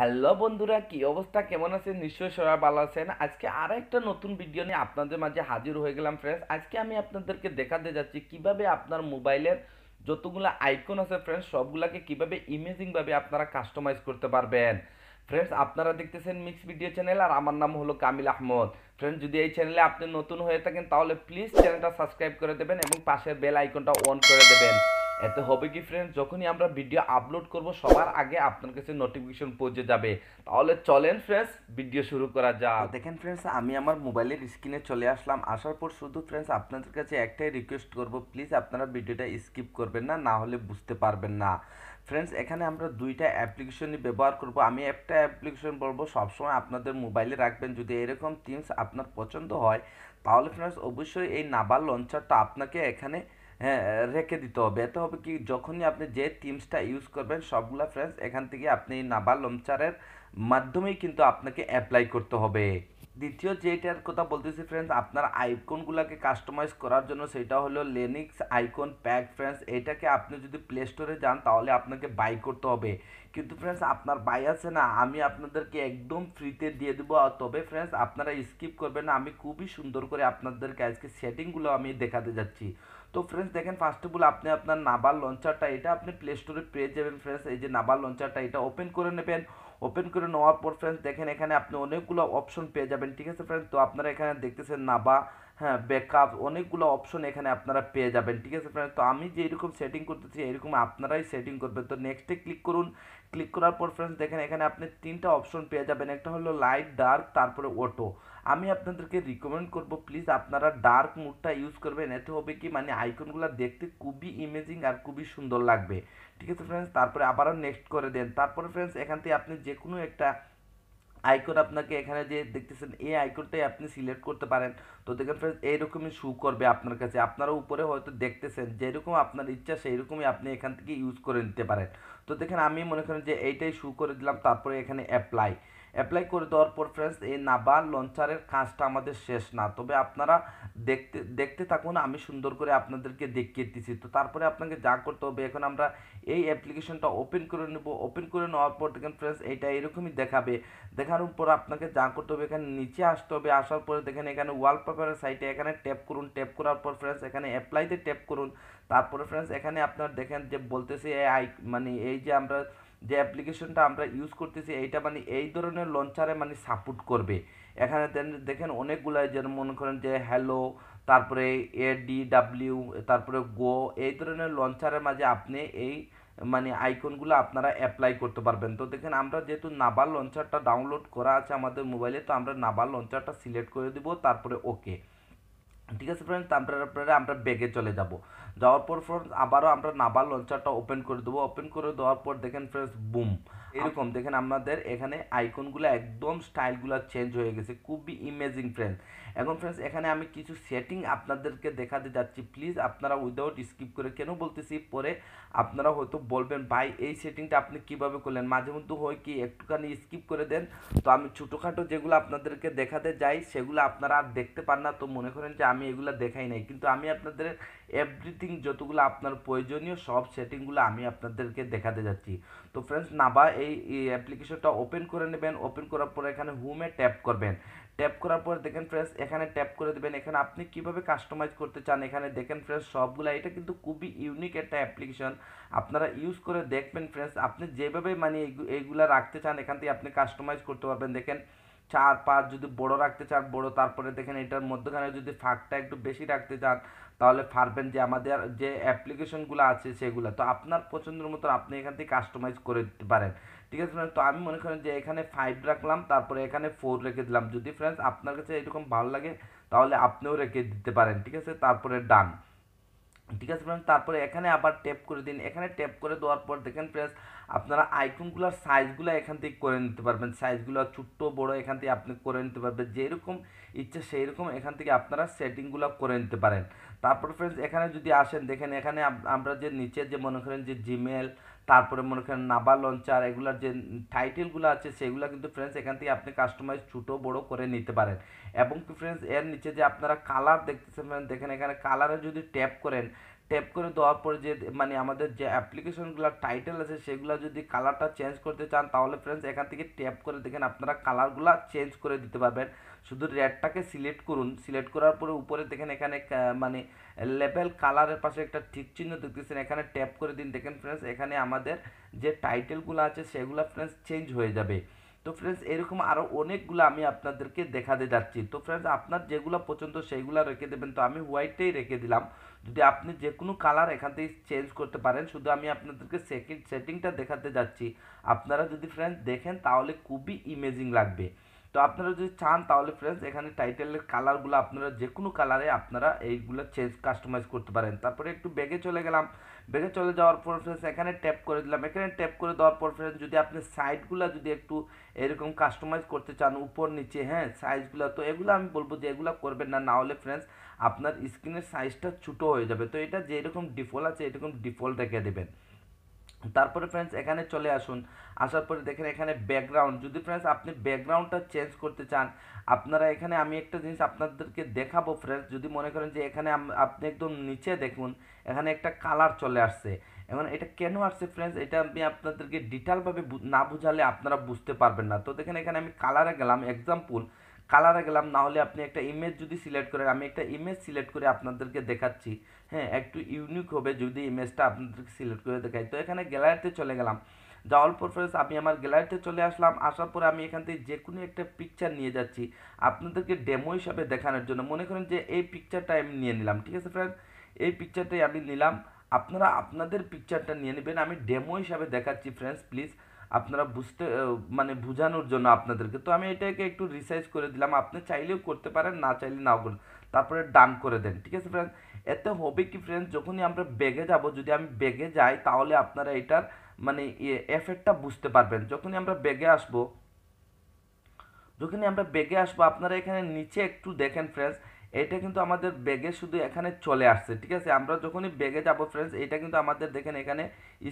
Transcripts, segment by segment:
hello বন্ধুরা কি অবস্থা কেমন আছে নিশ্চয়ই সবাই ভালো আছেন আজকে আরও একটা নতুন ভিডিও নিয়ে আপনাদের মাঝে হাজির হয়ে গেলাম ফ্রেন্ডস আজকে আমি আপনাদেরকে দেখাতে যাচ্ছি কিভাবে আপনার মোবাইলের যতগুলো আইকন আছে ফ্রেন্ডস সবগুলোকে কিভাবে ইমেজিংভাবে আপনারা কাস্টমাইজ করতে পারবেন ফ্রেন্ডস আপনারা দেখতেছেন মিক্স ভিডিও চ্যানেল আর আমার নাম হলো কামিল আহমদ ফ্রেন্ডস যদি এই চ্যানেলে আপনি নতুন হয়ে থাকেন তাহলে প্লিজ চ্যানেলটা সাবস্ক্রাইব করে দেবেন এবং পাশের বেল আইকনটা অন করে দেবেন এতে হবে কি ফ্রেন্ডস যখনই আমরা ভিডিও আপলোড করব সবার আগে আপনার কাছে নোটিফিকেশন পৌঁছে যাবে তাহলে চলেন ফ্রেন্ডস ভিডিও শুরু করা যাক দেখেন ফ্রেন্ডস আমি আমার মোবাইলের স্ক্রিনে চলে আসলাম আসার পর শুধু ফ্রেন্ডস আপনাদের কাছে একটাই রিকোয়েস্ট করব প্লিজ আপনারা ভিডিওটা স্কিপ করবেন না না হলে বুঝতে পারবেন না ফ্রেন্ডস এখানে আমরা দুইটা অ্যাপ্লিকেশনই ব্যবহার করব আমি একটা অ্যাপ্লিকেশন বলবো সবসময় আপনাদের মোবাইলে রাখবেন যদি এরকম থিমস আপনার পছন্দ হয় তাহলে ফ্রেন্ডস অবশ্যই এই নাবার লঞ্চারটা আপনাকে এখানে হ্যাঁ, রেখে দিতে হবে এতে হবে কি যখনই আপনি যে টিমসটা ইউজ করবেন সবগুলা ফ্রেন্ডস এখান থেকে আপনি নাবা লমচারের মাধ্যমেই কিন্তু আপনাকে অ্যাপ্লাই করতে হবে দ্বিতীয় যেটার কথা বলতেছি ফ্রেন্ডস আপনার আইকনগুলোকে কাস্টমাইজ করার জন্য সেটা হলো লেনিক্স আইকন প্যাক ফ্রেন্ডস এটাকে আপনি যদি প্লে স্টোরে যান তাহলে আপনাকে বাই করতে হবে কিন্তু ফ্রেন্ডস আপনার বাই আছে না আমি আপনাদেরকে একদম ফ্রিতে দিয়ে দেবো তবে ফ্রেন্ডস আপনারা স্কিপ করবেন না আমি খুবই সুন্দর করে আপনাদেরকে আজকে সেটিংগুলো আমি দেখাতে যাচ্ছি তো ফ্রেন্ডস দেখেন ফার্স্ট অফ অল আপনি আপনার নাবার লঞ্চারটা এটা আপনি প্লে স্টোরে পেয়ে যাবেন ফ্রেন্ডস এই যে নাবার লঞ্চারটা এটা ওপেন করে নেবেন ওপেন করে নেওয়ার পর ফ্রেন্ডস দেখেন এখানে আপনি অনেকগুলো অপশন পেয়ে যাবেন ঠিক আছে ফ্রেন্ডস তো আপনারা এখানে দেখতেছেন নাবা হ্যাঁ ব্যাকআপ অনেকগুলো অপশন এখানে আপনারা পেয়ে যাবেন ঠিক আছে ফ্রেন্ড তো আমি যে এরকম সেটিং করতেছি এরকম আপনারাই সেটিং করবেন তো নেক্সটে ক্লিক করুন ক্লিক করার পর ফ্রেন্ডস দেখেন এখানে আপনি তিনটা অপশন পেয়ে যাবেন একটা হলো লাইট ডার্ক তারপরে অটো আমি আপনাদেরকে রিকমেন্ড করব প্লিজ আপনারা ডার্ক মুডটা ইউজ করবেন এতে হবে কি মানে আইকনগুলো দেখতে খুবই ইমেজিং আর খুবই সুন্দর লাগবে ঠিক আছে ফ্রেন্ডস তারপরে আবারও নেক্সট করে দেন তারপরে ফ্রেন্ডস এখান থেকে আপনি যে কোনো একটা আইকন আপনাকে এখানে যে দেখতেছেন এই আইকনটাই আপনি সিলেক্ট করতে পারেন তো দেখেন ফ্রেন্ডস এইরকমই শু করবে আপনার কাছে আপনারা উপরে হয়তো দেখতেছেন যেরকম আপনার ইচ্ছা সেই রকমই আপনি এখান থেকে ইউজ করে নিতে পারেন তো দেখেন আমি মনে করেন যে এইটাই শু করে দিলাম তারপরে এখানে অ্যাপ্লাই অ্যাপ্লাই করে দেওয়ার পর ফ্রেন্ডস এই নাবার লঞ্চারের কাজটা আমাদের শেষ না তবে আপনারা দেখতে দেখতে থাকুন আমি সুন্দর করে আপনাদেরকে দেখিয়ে দিচ্ছি তো তারপরে আপনাকে যা করতে হবে এখন আমরা এই অ্যাপ্লিকেশনটা ওপেন করে নেব ওপেন করে নেওয়ার পর দেখেন ফ্রেন্ডস এটা এরকমই দেখাবে দেখার পর আপনাকে যা করতে হবে এখানে নিচে আসতে হবে আসার পরে দেখেন এখানে ওয়ালপেপারের সাইটে এখানে ট্যাপ করুন ট্যাপ করার পর ফ্রেন্ডস এখানে অ্যাপ্লাইতে ট্যাপ করুন তারপরে ফ্রেন্ডস এখানে আপনার দেখেন যে বলতেছে এই আই মানে এই যে আমরা যে অ্যাপ্লিকেশনটা আমরা ইউজ করতেছি এইটা মানে এই ধরনের লঞ্চারে মানে সাপোর্ট করবে এখানে দেখেন অনেকগুলো যেমন মনে করেন যে হ্যালো তারপরে এডিডাব্লিউ তারপরে গো এই ধরনের লঞ্চারের মাঝে আপনি এই মানে আইকনগুলো আপনারা অ্যাপ্লাই করতে পারবেন তো দেখেন আমরা যেহেতু নাবার লঞ্চারটা ডাউনলোড করা আছে আমাদের মোবাইলে তো আমরা নাবার লঞ্চারটা সিলেক্ট করে দেবো তারপরে ওকে ঠিক আছে ফ্রেন্ডস তারপরে আমরা ব্যাগে চলে যাব যাওয়ার পর ফ্রেন্ডস আবারও আমরা নাবার লঞ্চারটা ওপেন করে দেবো ওপেন করে দেওয়ার পর দেখেন ফ্রেন্ডস বুম এরকম দেখেন আমাদের এখানে আইকনগুলো একদম স্টাইলগুলো চেঞ্জ হয়ে গেছে খুবই ইমেজিং ফ্রেন্ডস এখন ফ্রেন্ডস এখানে আমি কিছু সেটিং আপনাদেরকে দেখাতে যাচ্ছি প্লিজ আপনারা উইদাউট স্কিপ করে কেন বলতেছি পরে আপনারা হয়তো বলবেন ভাই এই সেটিংটা আপনি কিভাবে করলেন মাঝে মধ্যে হয় কি একটুখানি স্কিপ করে দেন তো আমি ছোটোখাটো যেগুলো আপনাদেরকে দেখাতে যাই সেগুলো আপনারা আর দেখতে পান না তো মনে করেন যে আমি এগুলো দেখাই নাই কিন্তু আমি আপনাদের এভরিথিং যতগুলো আপনার প্রয়োজনীয় সব সেটিংগুলো আমি আপনাদেরকে দেখাতে যাচ্ছি তো ফ্রেন্ডস নাবা এই অ্যাপ্লিকেশনটা ওপেন করে নেবেন ওপেন করার পরে এখানে হুমে ট্যাপ করবেন ট্যাপ করার পর দেখেন ফ্রেন্ডস এখানে ট্যাপ করে দেবেন এখানে আপনি কিভাবে কাস্টমাইজ করতে চান এখানে দেখেন ফ্রেন্ডস সবগুলো এটা কিন্তু খুবই ইউনিক একটা অ্যাপ্লিকেশন আপনারা ইউজ করে দেখবেন ফ্রেন্ডস আপনি যেভাবে মানে এইগুলো রাখতে চান এখান থেকে আপনি কাস্টমাইজ করতে পারবেন দেখেন চার পাঁচ যদি বড় রাখতে চান বড় তারপরে দেখেন এটার মধ্যখানে যদি ফাঁকটা একটু বেশি রাখতে চান তাহলে পারবেন যে আমাদের যে অ্যাপ্লিকেশনগুলো আছে সেগুলো তো আপনার পছন্দের মতো আপনি এখান থেকে কাস্টমাইজ করে দিতে পারেন ঠিক আছে ফ্রেন্ডস তো আমি মনে করেন যে এখানে ফাইভ রাখলাম তারপরে এখানে ফোর রেখে দিলাম যদি ফ্রেন্ডস আপনার কাছে এরকম ভালো লাগে তাহলে আপনিও রেখে দিতে পারেন ঠিক আছে তারপরে ডান ঠিক আছে ফ্রেন্ডস তারপরে এখানে আবার ট্যাপ করে দিন এখানে ট্যাপ করে দেওয়ার পর দেখেন ফ্রেন্ডস আপনারা আইকনগুলোর সাইজগুলো এখান থেকে করে নিতে পারবেন সাইজগুলো ছোট্ট বড় এখান থেকে আপনি করে নিতে পারবেন যেরকম ইচ্ছা সেই রকম এখান থেকে আপনারা সেটিংগুলো করে নিতে পারেন তারপর ফ্রেন্ডস এখানে যদি আসেন দেখেন এখানে আমরা যে নিচে যে মনে করেন যে জিমেল তারপরে মনে করেন নাবা লঞ্চার এগুলার যে টাইটেলগুলো আছে সেগুলো কিন্তু ফ্রেন্ডস এখান থেকে আপনি কাস্টমাইজ ছোটো বড় করে নিতে পারেন এবং কি ফ্রেন্ডস এর নিচে যে আপনারা কালার দেখতেছেন দেখেন এখানে কালারে যদি ট্যাপ করেন ট্যাপ করে দেওয়ার পর যে মানে আমাদের যে অ্যাপ্লিকেশনগুলোর টাইটেল আছে সেগুলো যদি কালারটা চেঞ্জ করতে চান তাহলে ফ্রেন্ডস এখান থেকে ট্যাপ করে দেখেন আপনারা কালারগুলো চেঞ্জ করে দিতে পারবেন শুধু রেডটাকে সিলেক্ট করুন সিলেক্ট করার পরে উপরে দেখেন এখানে মানে লেভেল কালারের পাশে একটা ঠিক চিহ্ন দেখতেছেন এখানে ট্যাপ করে দিন দেখেন ফ্রেন্ডস এখানে আমাদের যে টাইটেলগুলো আছে সেগুলো ফ্রেন্ডস চেঞ্জ হয়ে যাবে তো ফ্রেন্ডস এরকম আরও অনেকগুলো আমি আপনাদেরকে দেখাতে যাচ্ছি তো ফ্রেন্ডস আপনার যেগুলো পছন্দ সেইগুলো রেখে দেবেন তো আমি হোয়াইটেই রেখে দিলাম যদি আপনি যে কোনো কালার এখান থেকে চেঞ্জ করতে পারেন শুধু আমি আপনাদেরকে সেকেন্ড সেটিংটা দেখাতে যাচ্ছি আপনারা যদি ফ্রেন্ডস দেখেন তাহলে খুবই ইমেজিং লাগবে তো আপনারা যদি চান তাহলে ফ্রেন্ডস এখানে টাইটেলের কালারগুলো আপনারা যে কোনো কালারে আপনারা এইগুলো চেঞ্জ কাস্টমাইজ করতে পারেন তারপরে একটু ব্যাগে চলে গেলাম ব্যাগে চলে যাওয়ার পর ফ্রেন্ডস এখানে ট্যাপ করে দিলাম এখানে ট্যাপ করে দেওয়ার পর ফ্রেন্ডস যদি আপনি সাইডগুলো যদি একটু এরকম কাস্টমাইজ করতে চান উপর নিচে হ্যাঁ সাইজগুলো তো এগুলো আমি বলবো যে এগুলো করবেন না না হলে ফ্রেন্ডস আপনার স্ক্রিনের সাইজটা ছোটো হয়ে যাবে তো এটা যেরকম ডিফল্ট আছে এরকম ডিফল্ট রেখে দেবেন তারপরে ফ্রেন্ডস এখানে চলে আসুন আসার পরে দেখেন এখানে ব্যাকগ্রাউন্ড যদি ফ্রেন্ডস আপনি ব্যাকগ্রাউন্ডটা চেঞ্জ করতে চান আপনারা এখানে আমি একটা জিনিস আপনাদেরকে দেখাবো ফ্রেন্ডস যদি মনে করেন যে এখানে আপনি একদম নিচে দেখুন এখানে একটা কালার চলে আসছে এখন এটা কেন আসছে ফ্রেন্ডস এটা আমি আপনাদেরকে ডিটেলভাবে না বুঝালে আপনারা বুঝতে পারবেন না তো দেখেন এখানে আমি কালারে গেলাম এক্সাম্পল কালারে গেলাম না হলে আপনি একটা ইমেজ যদি সিলেক্ট করেন আমি একটা ইমেজ সিলেক্ট করে আপনাদেরকে দেখাচ্ছি হ্যাঁ একটু ইউনিক হবে যদি ইমেজটা আপনাদেরকে সিলেক্ট করে দেখাই তো এখানে গ্যালারিতে চলে গেলাম যাওয়ার পর ফ্রেন্ডস আমি আমার গ্যালারিতে চলে আসলাম আসার পরে আমি এখান থেকে যে কোনো একটা পিকচার নিয়ে যাচ্ছি আপনাদেরকে ডেমো হিসাবে দেখানোর জন্য মনে করেন যে এই পিকচারটা আমি নিয়ে নিলাম ঠিক আছে ফ্রেন্ড এই পিকচারটাই আমি নিলাম আপনারা আপনাদের পিকচারটা নিয়ে নেবেন আমি ডেমো হিসাবে দেখাচ্ছি ফ্রেন্ডস প্লিজ আপনারা বুঝতে মানে বোঝানোর জন্য আপনাদেরকে তো আমি এটাকে একটু রিসাইজ করে দিলাম আপনি চাইলেও করতে পারেন না চাইলে নাও করুন তারপরে ডান করে দেন ঠিক আছে ফ্রেন্ড এতে হবে কি ফ্রেন্ডস যখনই আমরা বেগে যাব যদি আমি বেগে যাই তাহলে আপনারা এটার মানে এফেক্টটা বুঝতে পারবেন যখনই আমরা বেগে আসব যখনই আমরা বেগে আসবো আপনারা এখানে নিচে একটু দেখেন ফ্রেন্ডস এটা কিন্তু আমাদের ব্যাগে শুধু এখানে চলে আসছে ঠিক আছে আমরা যখনই ব্যাগে যাব ফ্রেন্ডস এটা কিন্তু আমাদের দেখেন এখানে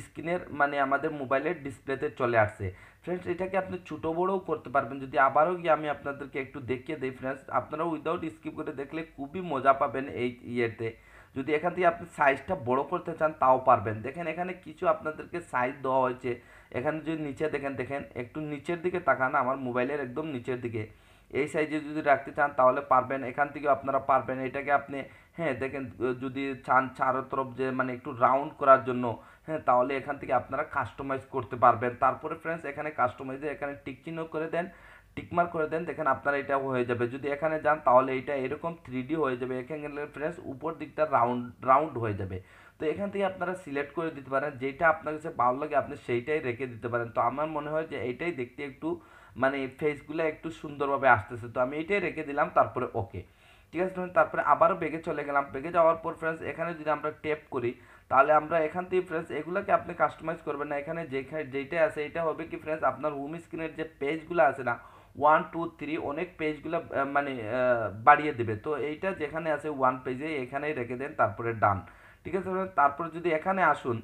স্ক্রিনের মানে আমাদের মোবাইলের ডিসপ্লেতে চলে আসছে ফ্রেন্ডস এটাকে আপনি ছোটো বড়ও করতে পারবেন যদি আবারও গিয়ে আমি আপনাদেরকে একটু দেখিয়ে দিই ফ্রেন্ডস আপনারা উইদাউট স্কিপ করে দেখলে খুবই মজা পাবেন এই ইয়েতে যদি এখান থেকে আপনি সাইজটা বড় করতে চান তাও পারবেন দেখেন এখানে কিছু আপনাদেরকে সাইজ দেওয়া হয়েছে এখানে যদি নিচে দেখেন দেখেন একটু নিচের দিকে তাকান আমার মোবাইলের একদম নিচের দিকে এই সাইজে যদি রাখতে চান তাহলে পারবেন এখান থেকে আপনারা পারবেন এটাকে আপনি হ্যাঁ দেখেন যদি চান চারো তরফ যে মানে একটু রাউন্ড করার জন্য হ্যাঁ তাহলে এখান থেকে আপনারা কাস্টমাইজ করতে পারবেন তারপরে ফ্রেন্ডস এখানে কাস্টমাইজে এখানে টিক চিহ্ন করে দেন টিকমার করে দেন দেখেন আপনারা এটা হয়ে যাবে যদি এখানে যান তাহলে এটা এরকম থ্রি হয়ে যাবে এখানে ফ্রেন্ডস উপর দিকটা রাউন্ড রাউন্ড হয়ে যাবে তো এখান থেকে আপনারা সিলেক্ট করে দিতে পারেন যেটা আপনার কাছে ভালো লাগে আপনি সেইটাই রেখে দিতে পারেন তো আমার মনে হয় যে এইটাই দেখতে একটু মানে ফেসগুলো একটু সুন্দরভাবে আসতেছে তো আমি এটাই রেখে দিলাম তারপরে ওকে ঠিক আছে তারপরে আবারও বেগে চলে গেলাম বেগে যাওয়ার পর ফ্রেন্ডস এখানে যদি আমরা টেপ করি তাহলে আমরা এখান থেকে ফ্রেন্ডস এগুলোকে আপনি কাস্টমাইজ করবেন না এখানে যেখানে যেটা আছে এটা হবে কি ফ্রেন্ডস আপনার হোম স্ক্রিনের যে পেজগুলো আছে না ওয়ান টু থ্রি অনেক পেজগুলো মানে বাড়িয়ে দেবে তো এইটা যেখানে আছে ওয়ান পেজে এখানেই রেখে দেন তারপরে ডান ঠিক আছে তারপরে যদি এখানে আসুন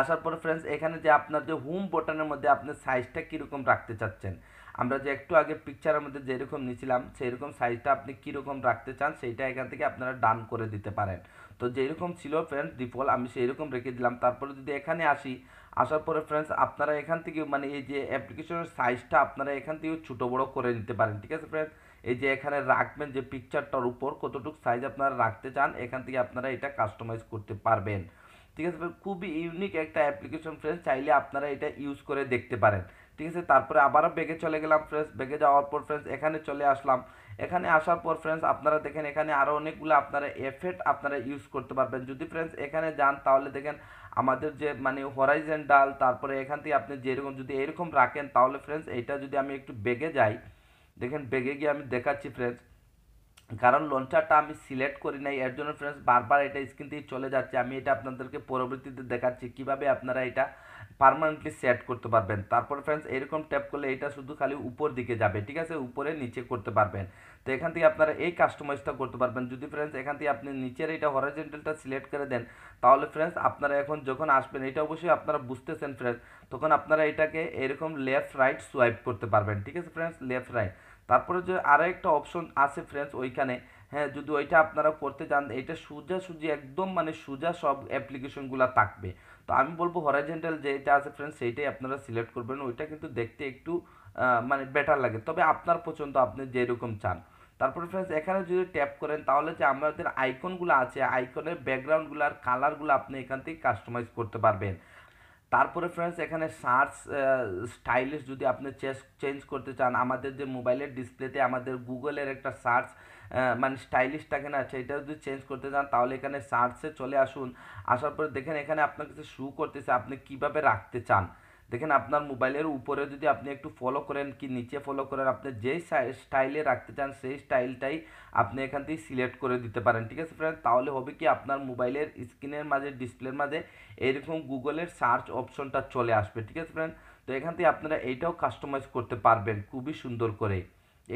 আসার পরে ফ্রেন্ডস এখানে যে আপনার যে হোম বটনের মধ্যে আপনি সাইজটা কীরকম রাখতে চাচ্ছেন আমরা যে একটু আগে পিকচারের মধ্যে যেরকম নিয়েছিলাম রকম সাইজটা আপনি কীরকম রাখতে চান সেইটা এখান থেকে আপনারা ডান করে দিতে পারেন তো যেরকম ছিল ফ্রেন্ডস ডিফল্ট আমি সেই রকম রেখে দিলাম তারপরে যদি এখানে আসি আসার পরে ফ্রেন্ডস আপনারা এখান থেকে মানে এই যে অ্যাপ্লিকেশনের সাইজটা আপনারা এখান থেকেও ছোটো বড়ো করে নিতে পারেন ঠিক আছে ফ্রেন্ডস এই যে এখানে রাখবেন যে পিকচারটার উপর কতটুকু সাইজ আপনারা রাখতে চান এখান থেকে আপনারা এটা কাস্টমাইজ করতে পারবেন ঠিক আছে খুবই ইউনিক একটা অ্যাপ্লিকেশন ফ্রেন্ডস চাইলে আপনারা এটা ইউজ করে দেখতে পারেন ঠিক আছে তারপরে আবারও বেগে চলে গেলাম ফ্রেন্ডস বেগে যাওয়ার পর ফ্রেন্ডস এখানে চলে আসলাম এখানে আসার পর ফ্রেন্ডস আপনারা দেখেন এখানে আরও অনেকগুলো আপনারা এফেক্ট আপনারা ইউজ করতে পারবেন যদি ফ্রেন্ডস এখানে যান তাহলে দেখেন আমাদের যে মানে হরাইজেন ডাল তারপরে এখান থেকে আপনি যেরকম যদি এরকম রাখেন তাহলে ফ্রেন্ডস এটা যদি আমি একটু বেগে যাই দেখেন বেগে গিয়ে আমি দেখাচ্ছি ফ্রেন্ডস কারণ লঞ্চারটা আমি সিলেক্ট করি নাই এর জন্য ফ্রেন্ডস বারবার এটা স্ক্রিন থেকে চলে যাচ্ছে আমি এটা আপনাদেরকে পরবর্তীতে দেখাচ্ছি কিভাবে আপনারা এটা পারমানেন্টলি সেট করতে পারবেন তারপর ফ্রেন্ডস এরকম ট্যাপ করলে এটা শুধু খালি উপর দিকে যাবে ঠিক আছে উপরে নিচে করতে পারবেন তো এখান থেকে আপনারা এই কাস্টমাইজটা করতে পারবেন যদি ফ্রেন্ডস এখান থেকে আপনি নিচের এটা হরাইজেন্টালটা সিলেক্ট করে দেন তাহলে ফ্রেন্ডস আপনারা এখন যখন আসবেন এটা অবশ্যই আপনারা বুঝতেছেন ফ্রেন্ডস তখন আপনারা এটাকে এরকম লেফট রাইট সোয়াইপ করতে পারবেন ঠিক আছে ফ্রেন্ডস লেফট রাইট তারপরে যে একটা অপশন আছে ফ্রেন্ডস ওইখানে হ্যাঁ যদি ওইটা আপনারা করতে চান এটা সোজাসুজি একদম মানে সোজা সব অ্যাপ্লিকেশনগুলো থাকবে তো আমি বলবো হরাইজেন্টাল যেটা আছে ফ্রেন্ডস সেইটাই আপনারা সিলেক্ট করবেন ওইটা কিন্তু দেখতে একটু মানে বেটার লাগে তবে আপনার পছন্দ আপনি যেরকম চান তারপরে ফ্রেন্ডস এখানে যদি ট্যাপ করেন তাহলে যে আমাদের আইকনগুলো আছে আইকনের ব্যাকগ্রাউন্ডগুলো আর কালারগুলো আপনি এখান থেকে কাস্টমাইজ করতে পারবেন তারপরে ফ্রেন্ডস এখানে সার্চ স্টাইলিশ যদি আপনি চেঞ্জ করতে চান আমাদের যে মোবাইলের ডিসপ্লেতে আমাদের গুগলের একটা সার্চ মানে স্টাইলিশ থাকে না সেটা যদি চেঞ্জ করতে চান তাহলে এখানে সার্চে চলে আসুন আসার পরে দেখেন এখানে আপনার কাছে শু করতেছে আপনি কিভাবে রাখতে চান দেখেন আপনার মোবাইলের উপরে যদি আপনি একটু ফলো করেন কি নিচে ফলো করেন আপনি যেই স্টাইলে রাখতে চান সেই স্টাইলটাই আপনি এখান থেকে সিলেক্ট করে দিতে পারেন ঠিক আছে ফ্রেন্ড তাহলে হবে কি আপনার মোবাইলের স্ক্রিনের মাঝে ডিসপ্লের মাঝে এরকম গুগলের সার্চ অপশনটা চলে আসবে ঠিক আছে ফ্রেন্ড তো এখান থেকে আপনারা এইটাও কাস্টমাইজ করতে পারবেন খুবই সুন্দর করে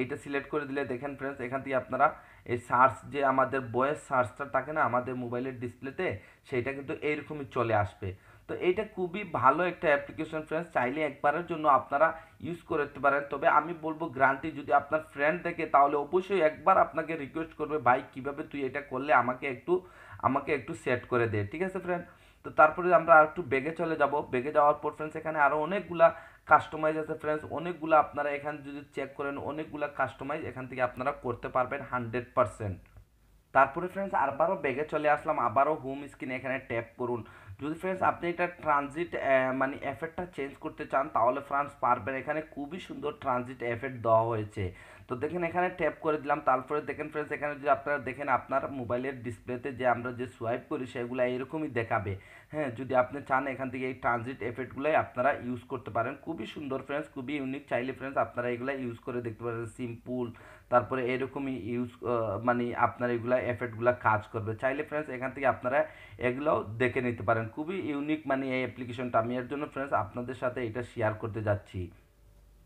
এইটা সিলেক্ট করে দিলে দেখেন ফ্রেন্ডস এখান থেকে আপনারা এই সার্চ যে আমাদের বয়েস সার্চটা থাকে না আমাদের মোবাইলের ডিসপ্লেতে সেইটা কিন্তু এইরকমই চলে আসবে তো এটা খুবই ভালো একটা অ্যাপ্লিকেশন ফ্রেন্ডস চাইলে একবারের জন্য আপনারা ইউজ করতে পারেন তবে আমি বলবো গ্রান্টি যদি আপনার ফ্রেন্ড দেখে তাহলে অবশ্যই একবার আপনাকে রিকোয়েস্ট করবে ভাই কীভাবে তুই এটা করলে আমাকে একটু আমাকে একটু সেট করে দে ঠিক আছে ফ্রেন্ড তো তারপরে আমরা আর একটু বেগে চলে যাব বেগে যাওয়ার পর ফ্রেন্ডস এখানে আরও অনেকগুলা কাস্টমাইজ আছে ফ্রেন্ডস অনেকগুলো আপনারা এখানে যদি চেক করেন অনেকগুলা কাস্টমাইজ এখান থেকে আপনারা করতে পারবেন হান্ড্রেড পারসেন্ট তারপরে ফ্রেন্ডস আবারও বেগে চলে আসলাম আবারও হোম স্ক্রিন এখানে ট্যাপ করুন যদি ফ্রেন্ডস আপনি এটা ট্রানজিট মানে এফেক্টটা চেঞ্জ করতে চান তাহলে ফ্রান্স পারবেন এখানে খুবই সুন্দর ট্রানজিট এফেক্ট দেওয়া হয়েছে তো দেখেন এখানে ট্যাপ করে দিলাম তারপরে দেখেন ফ্রেন্ডস এখানে যদি আপনারা দেখেন আপনার মোবাইলের ডিসপ্লেতে যে আমরা যে সোয়াইপ করি সেগুলো এরকমই দেখাবে হ্যাঁ যদি আপনি চান এখান থেকে এই ট্রানজিট এফেক্টগুলোই আপনারা ইউজ করতে পারেন খুবই সুন্দর ফ্রেন্ডস খুবই ইউনিক চাইলে ফ্রেন্ডস আপনারা এগুলো ইউজ করে দেখতে পারেন সিম্পুল তারপরে এরকমই ইউজ মানে আপনার এগুলা এফেক্টগুলো কাজ করবে চাইলে ফ্রেন্ডস এখান থেকে আপনারা এগুলোও দেখে নিতে পারেন খুবই ইউনিক মানে এই অ্যাপ্লিকেশনটা আমি এর জন্য ফ্রেন্ডস আপনাদের সাথে এটা শেয়ার করতে যাচ্ছি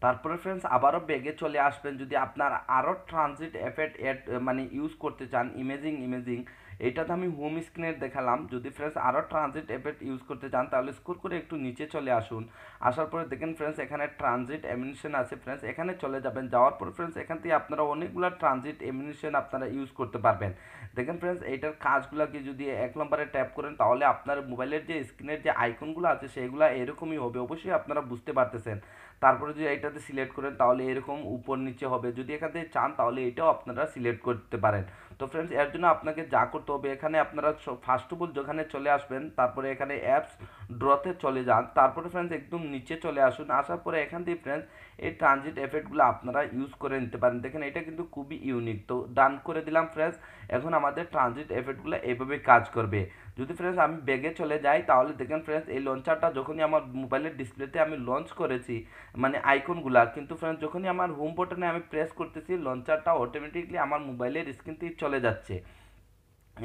তারপরে ফ্রেন্ডস আবারও ব্যাগে চলে আসবেন যদি আপনার আরও ট্রানজিট এফেক্ট অ্যাড মানে ইউজ করতে চান ইমেজিং ইমেজিং এটাতে আমি হোম স্ক্রিনে দেখালাম যদি ফ্রেন্ডস আরও ট্রানজিট এফেক্ট ইউজ করতে চান তাহলে স্কোর করে একটু নিচে চলে আসুন আসার পরে দেখেন ফ্রেন্ডস এখানে ট্রানজিট এমিনেশন আছে ফ্রেন্ডস এখানে চলে যাবেন যাওয়ার পর ফ্রেন্ডস এখান থেকে আপনারা অনেকগুলো ট্রানজিট এমিনেশন আপনারা ইউজ করতে পারবেন দেখেন ফ্রেন্ডস এইটার কাজগুলোকে যদি এক নম্বরে ট্যাপ করেন তাহলে আপনার মোবাইলের যে স্ক্রিনের যে আইকনগুলো আছে সেগুলো এরকমই হবে অবশ্যই আপনারা বুঝতে পারতেছেন তারপরে যদি এটাতে সিলেক্ট করেন তাহলে এরকম উপর নিচে হবে যদি এখান থেকে চান তাহলে এটাও আপনারা সিলেক্ট করতে পারেন তো ফ্রেন্ডস এর জন্য আপনাকে যা করতে হবে এখানে আপনারা ফার্স্ট অফ অল যেখানে চলে আসবেন তারপরে এখানে অ্যাপস ড্রতে চলে যান তারপরে ফ্রেন্ডস একদম নিচে চলে আসুন আসার পরে এখান থেকে ফ্রেন্ডস এই ট্রানজিট এফেক্টগুলো আপনারা ইউজ করে নিতে পারেন দেখেন এটা কিন্তু খুবই ইউনিক তো ডান করে দিলাম ফ্রেন্ডস এখন আমাদের ট্রানজিট এফেক্টগুলো এভাবে কাজ করবে যদি ফ্রেন্ডস আমি ব্যাগে চলে যাই তাহলে দেখেন ফ্রেন্ডস এই লঞ্চারটা যখনই আমার মোবাইলের ডিসপ্লেতে আমি লঞ্চ করেছি মানে আইকনগুলা কিন্তু ফ্রেন্ডস যখনই আমার হোম বাটনে আমি প্রেস করতেছি লঞ্চারটা অটোমেটিকলি আমার মোবাইলের স্ক্রিনতে চলে যাচ্ছে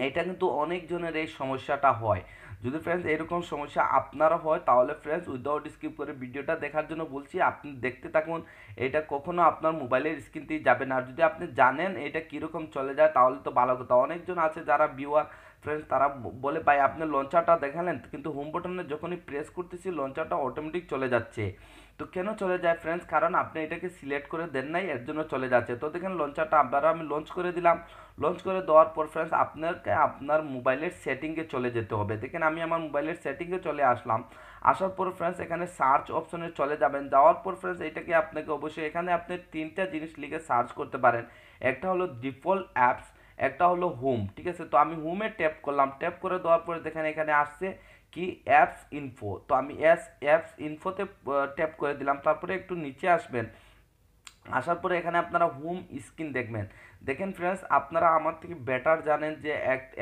এটা কিন্তু অনেকজনের এই সমস্যাটা হয় যদি ফ্রেন্ডস এরকম সমস্যা আপনারও হয় তাহলে ফ্রেন্ডস উইদাউট স্কিপ করে ভিডিওটা দেখার জন্য বলছি আপনি দেখতে থাকুন এটা কখনো আপনার মোবাইলের স্ক্রিনতেই যাবে না আর যদি আপনি জানেন এটা কীরকম চলে যায় তাহলে তো ভালো কথা অনেকজন আছে যারা ভিউয়ার ফ্রেন্ডস তারা বলে ভাই আপনি লঞ্চারটা দেখালেন কিন্তু হোম বাটনে যখনই প্রেস করতেছি লঞ্চারটা অটোমেটিক চলে যাচ্ছে তো কেন চলে যায় ফ্রেন্ডস কারণ আপনি এটাকে সিলেক্ট করে দেন নাই এর জন্য চলে যাচ্ছে তো দেখেন লঞ্চারটা আবার আমি লঞ্চ করে দিলাম লঞ্চ করে দেওয়ার পর ফ্রেন্ডস আপনাকে আপনার মোবাইলের সেটিংয়ে চলে যেতে হবে দেখেন আমি আমার মোবাইলের সেটিংয়ে চলে আসলাম আসার পর ফ্রেন্ডস এখানে সার্চ অপশনে চলে যাবেন যাওয়ার পর ফ্রেন্ডস এটাকে আপনাকে অবশ্যই এখানে আপনি তিনটা জিনিস লিখে সার্চ করতে পারেন একটা হলো ডিফল্ট অ্যাপস একটা হলো হোম ঠিক আছে তো আমি হোমে ট্যাপ করলাম ট্যাপ করে দেওয়ার পরে দেখেন এখানে আসছে কি অ্যাপস ইনফো তো আমি অ্যাপস অ্যাপস ইনফোতে ট্যাপ করে দিলাম তারপরে একটু নিচে আসবেন আসার পরে এখানে আপনারা হোম স্ক্রিন দেখবেন দেখেন ফ্রেন্ডস আপনারা আমার থেকে বেটার জানেন যে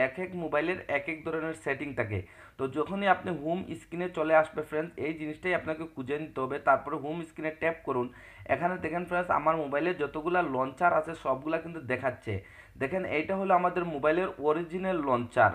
এক এক মোবাইলের এক এক ধরনের সেটিং থাকে তো যখনই আপনি হোম স্ক্রিনে চলে আসবে ফ্রেন্ডস এই জিনিসটাই আপনাকে খুঁজে নিতে হবে তারপরে হোম স্ক্রিনে ট্যাপ করুন এখানে দেখেন ফ্রেন্ডস আমার মোবাইলে যতগুলো লঞ্চার আছে সবগুলা কিন্তু দেখাচ্ছে দেখেন এইটা হলো আমাদের মোবাইলের অরিজিনাল লঞ্চার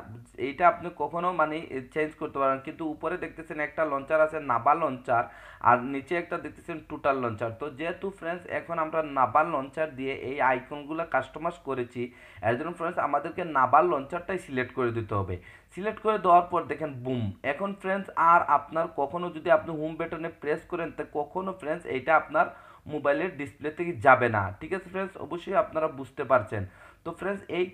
এইটা আপনি কখনো মানে চেঞ্জ করতে পারেন কিন্তু উপরে দেখতেছেন একটা লঞ্চার আছে নাবা লঞ্চার আর নিচে একটা দেখতেছেন টোটাল লঞ্চার তো যেহেতু ফ্রেন্ডস এখন আমরা নাবা লঞ্চার দিয়ে এই আইকনগুলো কাস্টমাইজ করেছি এর জন্য ফ্রেন্ডস আমাদেরকে নাবা লঞ্চারটাই সিলেক্ট করে দিতে হবে সিলেক্ট করে দেওয়ার পর দেখেন বুম এখন ফ্রেন্ডস আর আপনার কখনো যদি আপনি হোম বেটনে প্রেস করেন তো কখনো ফ্রেন্ডস এইটা আপনার মোবাইলের ডিসপ্লে থেকে যাবে না ঠিক আছে ফ্রেন্ডস অবশ্যই আপনারা বুঝতে পারছেন তো ফ্রেন্ডস এই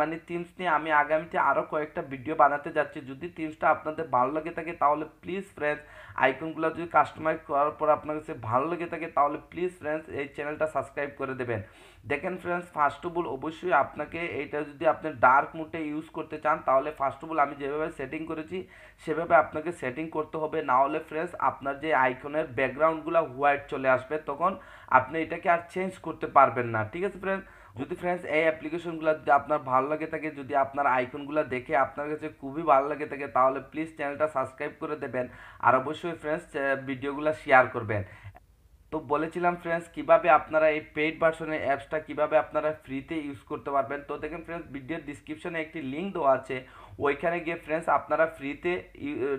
মানে টিমস নিয়ে আমি আগামীতে আরও কয়েকটা ভিডিও বানাতে যাচ্ছি যদি টিমসটা আপনাদের ভালো লাগে থাকে তাহলে প্লিজ ফ্রেন্ডস আইকনগুলো যদি কাস্টমাইজ করার পর আপনার কাছে ভালো লেগে থাকে তাহলে প্লিজ ফ্রেন্ডস এই চ্যানেলটা সাবস্ক্রাইব করে দেবেন দেখেন ফ্রেন্ডস ফার্স্ট অফ অল অবশ্যই আপনাকে এইটা যদি আপনি ডার্ক মুডে ইউজ করতে চান তাহলে ফার্স্ট অফ অল আমি যেভাবে সেটিং করেছি সেভাবে আপনাকে সেটিং করতে হবে না হলে ফ্রেন্ডস আপনার যে আইকনের ব্যাকগ্রাউন্ডগুলো হোয়াইট চলে আসবে তখন আপনি এটাকে আর চেঞ্জ করতে পারবেন না ঠিক আছে ফ্রেন্ডস যদি ফ্রেন্ডস এই অ্যাপ্লিকেশনগুলো যদি আপনার ভালো লাগে থাকে যদি আপনার আইকনগুলো দেখে আপনার কাছে খুবই ভালো লাগে থাকে তাহলে প্লিজ চ্যানেলটা সাবস্ক্রাইব করে দেবেন আর অবশ্যই ফ্রেন্ডস ভিডিওগুলো শেয়ার করবেন তো বলেছিলাম ফ্রেন্ডস কিভাবে আপনারা এই পেইড ভার্সনের অ্যাপসটা কিভাবে আপনারা ফ্রিতে ইউজ করতে পারবেন তো দেখেন ফ্রেন্ডস ভিডিওর ডিসক্রিপশনে একটি লিঙ্ক দেওয়া আছে ওইখানে গিয়ে ফ্রেন্ডস আপনারা ফ্রিতে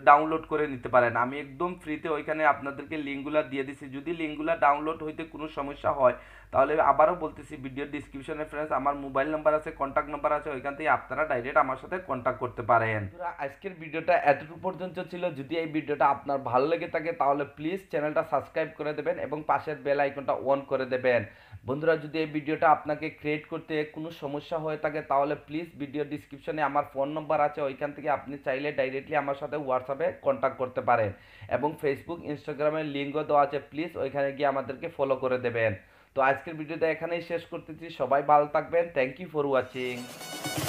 ডাউনলোড করে নিতে পারেন আমি একদম ফ্রিতে ওইখানে আপনাদেরকে লিঙ্কগুলো দিয়ে দিছি যদি লিঙ্কগুলো ডাউনলোড হইতে কোনো সমস্যা হয় তাহলে আবারও বলতেছি ভিডিও ডিসক্রিপশনে ফ্রেন্ডস আমার মোবাইল নাম্বার আছে কন্ট্যাক্ট নাম্বার আছে ওইখান থেকে আপনারা ডাইরেক্ট আমার সাথে কন্ট্যাক্ট করতে পারেন আজকের ভিডিওটা এতটুকু পর্যন্ত ছিল যদি এই ভিডিওটা আপনার ভালো লেগে থাকে তাহলে প্লিজ চ্যানেলটা সাবস্ক্রাইব করে দেবেন এবং পাশের বেল আইকনটা অন করে দেবেন বন্ধুরা যদি এই ভিডিওটা আপনাকে ক্রিয়েট করতে কোনো সমস্যা হয়ে থাকে তাহলে প্লিজ ভিডিও ডিসক্রিপশনে আমার ফোন নম্বর আছে ওইখান থেকে আপনি চাইলে ডাইরেক্টলি আমার সাথে হোয়াটসঅ্যাপে কন্ট্যাক্ট করতে পারেন এবং ফেসবুক ইনস্টাগ্রামের লিঙ্কও দেওয়া আছে প্লিজ ওইখানে গিয়ে আমাদেরকে ফলো করে দেবেন তো আজকের ভিডিওটা এখানেই শেষ করতেছি সবাই ভালো থাকবেন থ্যাংক ইউ ফর ওয়াচিং